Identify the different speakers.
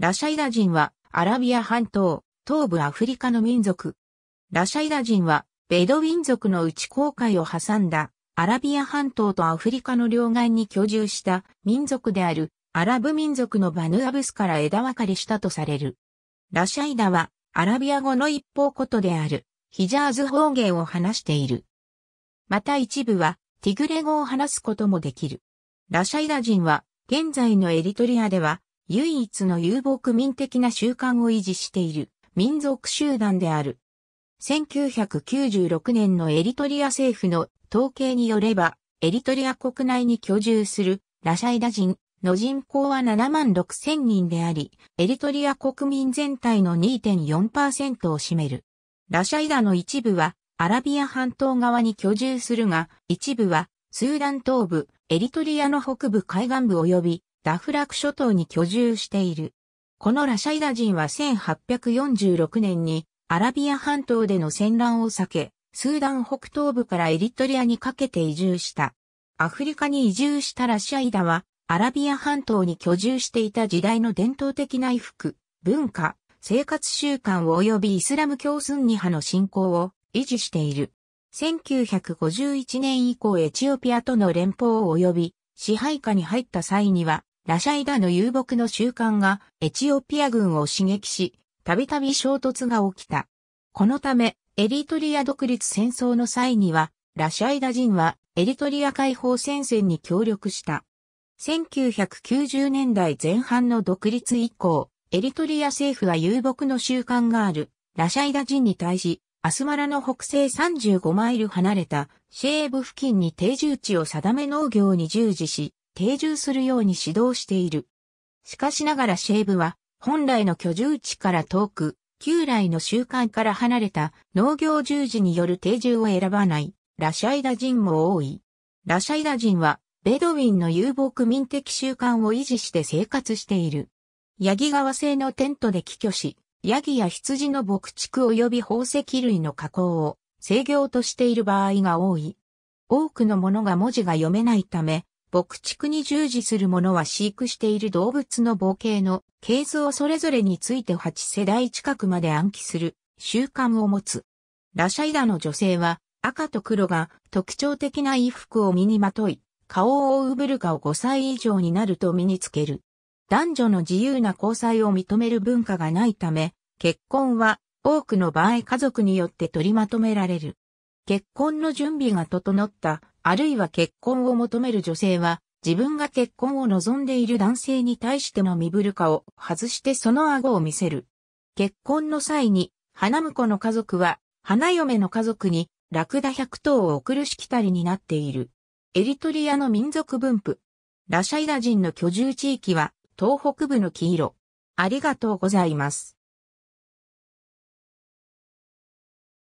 Speaker 1: ラシャイダ人はアラビア半島、東部アフリカの民族。ラシャイダ人はベドウィン族の内航海を挟んだアラビア半島とアフリカの両岸に居住した民族であるアラブ民族のバヌアブスから枝分かれしたとされる。ラシャイダはアラビア語の一方ことであるヒジャーズ方言を話している。また一部はティグレ語を話すこともできる。ラシャイダ人は現在のエリトリアでは唯一の遊牧民的な習慣を維持している民族集団である。1996年のエリトリア政府の統計によれば、エリトリア国内に居住するラシャイダ人の人口は7万6千人であり、エリトリア国民全体の2.4%を占める。ラシャイダの一部はアラビア半島側に居住するが、一部はスーダン東部、エリトリアの北部海岸部及びラフラク諸島に居住している。このラシャイダ人は1846年にアラビア半島での戦乱を避け、スーダン北東部からエリトリアにかけて移住した。アフリカに移住したラシャイダは、アラビア半島に居住していた時代の伝統的な衣服、文化、生活習慣及びイスラム教スンニ派の信仰を維持している。1951年以降エチオピアとの連邦及び支配下に入った際には、ラシャイダの遊牧の習慣がエチオピア軍を刺激し、たびたび衝突が起きた。このため、エリトリア独立戦争の際には、ラシャイダ人はエリトリア解放戦線に協力した。1990年代前半の独立以降、エリトリア政府は遊牧の習慣があるラシャイダ人に対し、アスマラの北西35マイル離れたシェーブ付近に定住地を定め農業に従事し、定住するように指導している。しかしながらシェーブは、本来の居住地から遠く、旧来の習慣から離れた農業従事による定住を選ばないラシャイダ人も多い。ラシャイダ人はベドウィンの遊牧民的習慣を維持して生活している。ヤギ川製のテントで寄居し、ヤギや羊の牧畜及び宝石類の加工を制御としている場合が多い。多くのものが文字が読めないため、牧畜に従事する者は飼育している動物の母系の系図をそれぞれについて8世代近くまで暗記する習慣を持つ。ラシャイダの女性は赤と黒が特徴的な衣服を身にまとい、顔を覆うブルカを5歳以上になると身につける。男女の自由な交際を認める文化がないため、結婚は多くの場合家族によって取りまとめられる。結婚の準備が整ったあるいは結婚を求める女性は、自分が結婚を望んでいる男性に対しての身振るかを外してその顎を見せる。結婚の際に、花婿の家族は、花嫁の家族に、ラクダ100頭を送るしきたりになっている。エリトリアの民族分布。ラシャイダ人の居住地域は、東北部の黄色。ありがとうございます。